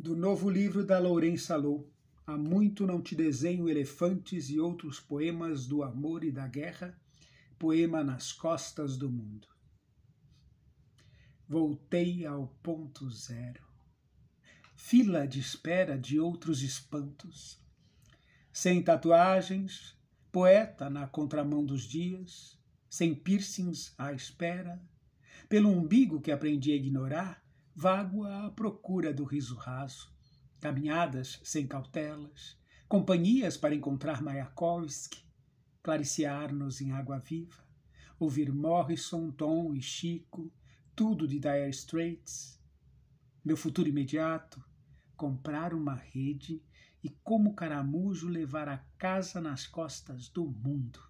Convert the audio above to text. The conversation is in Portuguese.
do novo livro da Lourença Lou. Há muito não te desenho elefantes e outros poemas do amor e da guerra, poema nas costas do mundo. Voltei ao ponto zero. Fila de espera de outros espantos. Sem tatuagens, poeta na contramão dos dias, sem piercings à espera, pelo umbigo que aprendi a ignorar, vágua à procura do riso raso, caminhadas sem cautelas, companhias para encontrar Mayakovsky, clariciar-nos em água viva, ouvir Morrison, Tom e Chico, tudo de Dire Straits. Meu futuro imediato, comprar uma rede e como caramujo levar a casa nas costas do mundo.